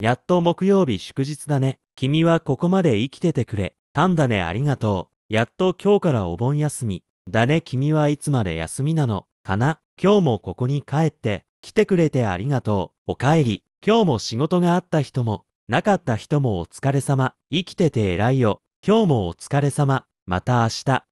やっと木曜日祝日だね。君はここまで生きててくれ。たんだねありがとう。やっと今日からお盆休み。だね君はいつまで休みなのかな今日もここに帰って、来てくれてありがとう。お帰り。今日も仕事があった人も、なかった人もお疲れ様。生きてて偉いよ。今日もお疲れ様。また明日。